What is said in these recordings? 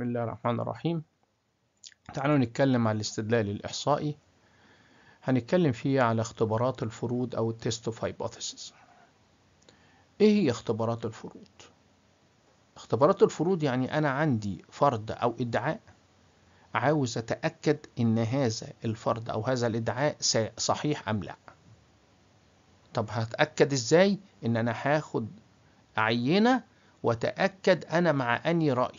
بسم الله الرحمن الرحيم تعالوا نتكلم عن الاستدلال الإحصائي هنتكلم فيه على اختبارات الفروض أو التيست اوف hypothesis إيه هي اختبارات الفروض؟ اختبارات الفروض يعني أنا عندي فرض أو إدعاء عاوز أتأكد إن هذا الفرض أو هذا الإدعاء صحيح أم لأ طب هتأكد إزاي إن أنا هاخد عينة وأتأكد أنا مع أني رأي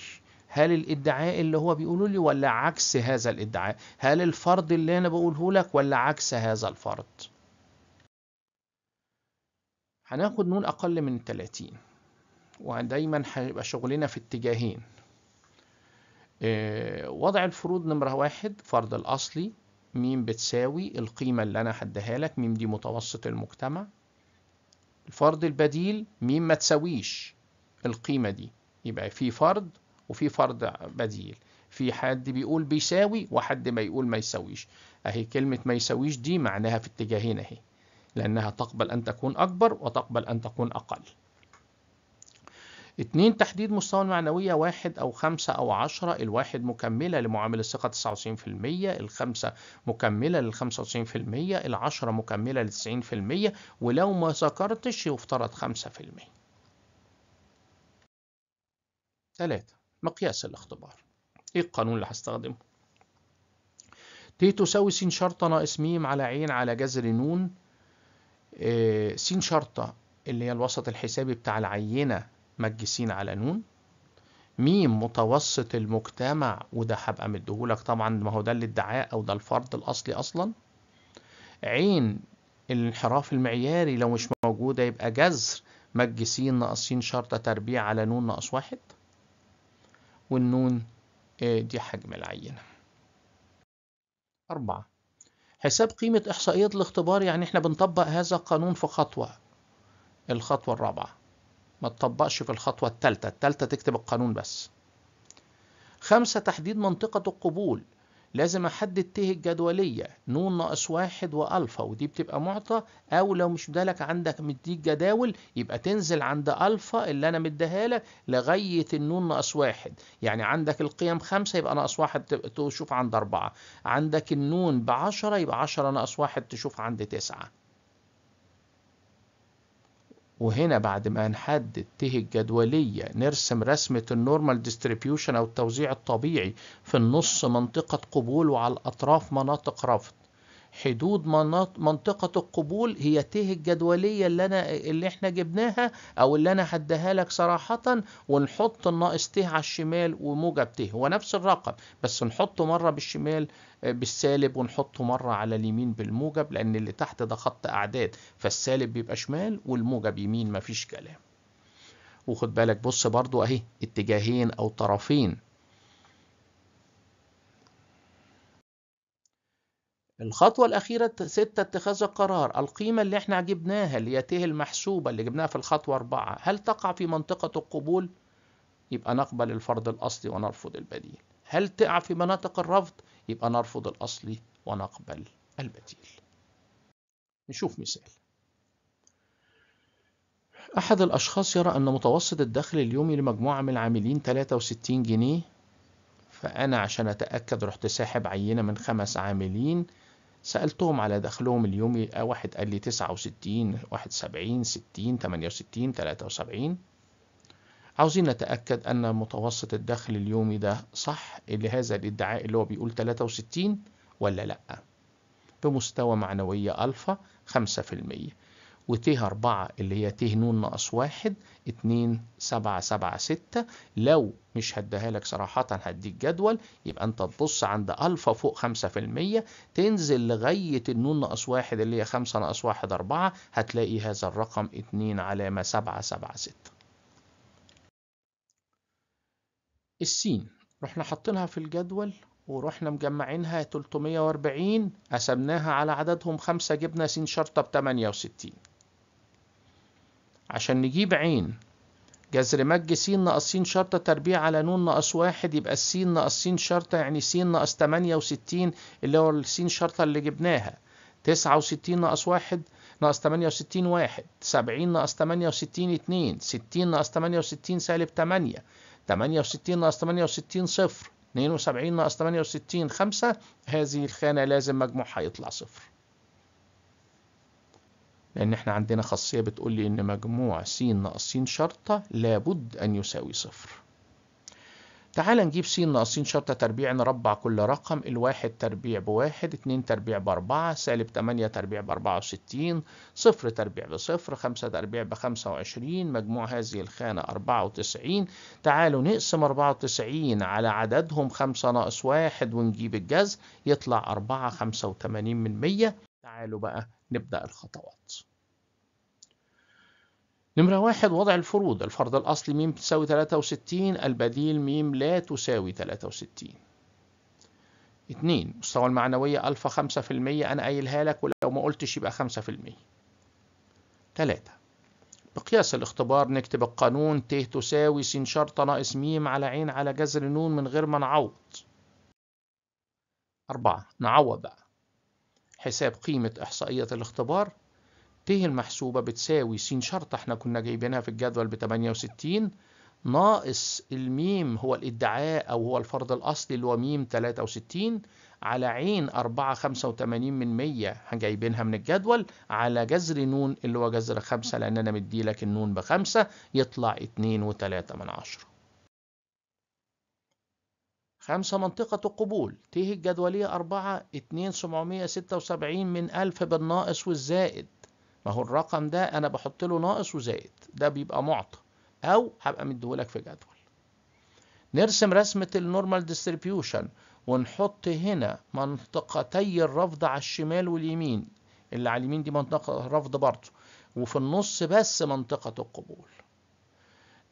هل الادعاء اللي هو بيقوله لي ولا عكس هذا الادعاء هل الفرض اللي انا بقوله لك ولا عكس هذا الفرض هناخد نون اقل من 30 ودايما هيبقى شغلنا في اتجاهين آه، وضع الفروض نمرة واحد فرض الأصلي ميم بتساوي القيمة اللي أنا هديها لك ميم دي متوسط المجتمع الفرض البديل ميم ما تساويش القيمة دي يبقى في فرض وفي فرض بديل في حد بيقول بيساوي وحد ما يقول ما يساويش اهي كلمة ما يساويش دي معناها في اتجاهين اهي لأنها تقبل أن تكون أكبر وتقبل أن تكون أقل اتنين تحديد مستوى المعنوية واحد أو خمسة أو عشرة الواحد مكملة لمعامل الثقة 99% الخمسة مكملة لل 95% العشرة مكملة في 90% ولو ما ذكرتش يفترض خمسة في المية ثلاثة مقياس الاختبار ايه القانون اللي هستخدمه ت تساوي س شرطة ناقص م على ع على جذر ن آه، س شرطة اللي هي الوسط الحسابي بتاع العينة مج س على ن م متوسط المجتمع وده هبقى مديهولك طبعا ما هو ده الادعاء او ده الفرض الاصلي اصلا عين الانحراف المعياري لو مش موجودة يبقى جذر مج س ناقص س شرطة تربيع على ن ناقص واحد والنون دي حجم العينة أربعة حساب قيمة إحصائيات الاختبار يعني إحنا بنطبق هذا القانون في خطوة الخطوة الرابعة ما تطبقش في الخطوة التالتة التالتة تكتب القانون بس خمسة تحديد منطقة القبول لازم احدد ت الجدوليه ن ناقص واحد والفا ودي بتبقى معطى او لو مش بدالك عندك مديك جداول يبقى تنزل عند الفا اللي انا مديها لك لغايه النون ناقص واحد يعني عندك القيم خمسة يبقى ناقص واحد تشوف عند أربعة عندك النون بعشرة يبقى عشرة ناقص واحد تشوف عند تسعة وهنا بعد ما نحدد ت الجدولية نرسم رسمة النورمال ديستريبيوشن أو التوزيع الطبيعي في النص منطقة قبول وعلى الأطراف مناطق رفض حدود منطقة القبول هي ته الجدولية اللي, أنا اللي احنا جبناها أو اللي أنا هديها لك صراحة ونحط الناقص ته على الشمال وموجب ته هو نفس الرقم بس نحطه مرة بالشمال آه، بالسالب ونحطه مرة على اليمين بالموجب لأن اللي تحت ده خط أعداد فالسالب بيبقى شمال والموجب يمين مفيش كلام وخد بالك بص برضو أهي اتجاهين أو طرفين الخطوة الأخيرة ستة اتخاذ القرار القيمة اللي احنا جبناها اللي يته المحسوبة اللي جبناها في الخطوة أربعة هل تقع في منطقة القبول يبقى نقبل الفرض الأصلي ونرفض البديل هل تقع في مناطق الرفض يبقى نرفض الأصلي ونقبل البديل نشوف مثال أحد الأشخاص يرى أن متوسط الدخل اليومي لمجموعة من العاملين 63 جنيه فأنا عشان أتأكد رحت ساحب عينة من خمس عاملين سألتهم على دخلهم اليومي آه، واحد قال لي 69 واحد تمانية 60 68 73 عاوزين نتأكد أن متوسط الدخل اليومي ده صح لهذا الادعاء اللي هو بيقول 63 ولا لأ بمستوى معنوية ألفا 5% و ت 4 اللي هي ت ن ناقص 1 2 7 7 6 لو مش هديها لك صراحة هديك جدول يبقى انت تبص عند الفا فوق 5% تنزل لغاية النون ناقص 1 اللي هي 5 ناقص 1 4 هتلاقي هذا الرقم 2 علامة 7 7 6 السين رحنا حاطينها في الجدول ورحنا مجمعينها 340 قسمناها على عددهم 5 جبنا س شرطة ب 68 عشان نجيب عين جذر مج س ناقص س شرطة تربيع على ن ناقص واحد يبقى س ناقصين شرطة يعني س ناقص تمانية وستين اللي هو الس شرطة اللي جبناها تسعة وستين ناقص واحد ناقص تمانية وستين واحد سبعين ناقص تمانية وستين اتنين ستين ناقص تمانية وستين سالب تمانية تمانية وستين ناقص تمانية وستين صفر اتنين وسبعين ناقص تمانية وستين خمسة هذه الخانة لازم مجموعها يطلع صفر لأن احنا عندنا خاصية بتقول لي إن مجموع س ناقصين شرطة لابد أن يساوي صفر. تعال نجيب س ناقصين شرطة تربيع نربع كل رقم الواحد تربيع بواحد اتنين تربيع بأربعة سالب تمانية تربيع بأربعة وستين صفر تربيع بصفر خمسة تربيع بخمسة وعشرين مجموع هذه الخانة أربعة وتسعين تعالوا نقسم أربعة وتسعين على عددهم خمسة ناقص واحد ونجيب الجذر يطلع أربعة خمسة وتمانين من مية تعالوا بقى نبدأ الخطوات نمرة واحد وضع الفروض الفرض الأصلي م تساوي 63 البديل م لا تساوي 63 اتنين مستوى المعنوية ألفا خمسة في المية أنا قايلها لك ولو ما قلتش يبقى خمسة في المية تلاتة بقياس الاختبار نكتب القانون ت تساوي س شرطة ناقص م على عين على جذر ن من غير ما نعوض أربعة نعوض بقى حساب قيمة إحصائية الاختبار ت المحسوبة بتساوي س شرط احنا كنا جايبينها في الجدول ب 68 ناقص الميم هو الادعاء أو هو الفرض الأصلي اللي هو ميم 63 على عين 4 85 من 100 جايبينها من الجدول على جذر نون اللي هو جذر 5 لأن أنا مدي لك النون بخمسة يطلع 2 و من عشرة خمسة منطقة القبول تيه الجدولية أربعة اتنين سبعمية ستة وسبعين من ألف بالناقص والزائد ما هو الرقم ده أنا بحط له ناقص وزائد ده بيبقى معطى أو هبقى مديهولك في جدول نرسم رسمة النورمال ديستريبيوشن ونحط هنا منطقتي الرفض على الشمال واليمين اللي على اليمين دي منطقة رفض برضه وفي النص بس منطقة القبول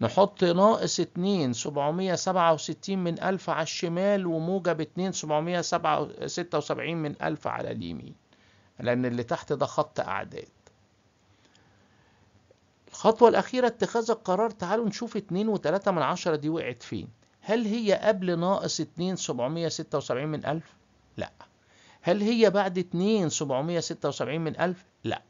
نحط ناقص اتنين سبعمية سبعة وستين من ألف على الشمال وموجب اتنين سبعمية سبعة ستة وسبعين من ألف على اليمين لأن اللي تحت ده خط أعداد الخطوة الأخيرة اتخاذ القرار تعالوا نشوف اتنين وتلاتة من عشرة دي وقعت فين هل هي قبل ناقص اتنين سبعمية ستة وسبعين من ألف؟ لأ هل هي بعد اتنين سبعمية ستة وسبعين من ألف؟ لأ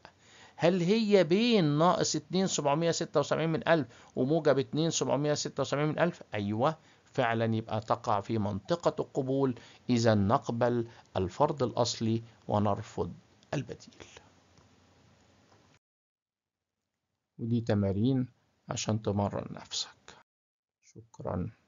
هل هي بين ناقص 2776 من 1000 وموجب 2776 من 1000 أيوة فعلا يبقى تقع في منطقة القبول إذا نقبل الفرض الأصلي ونرفض البديل ودي تمارين عشان تمرن نفسك شكرا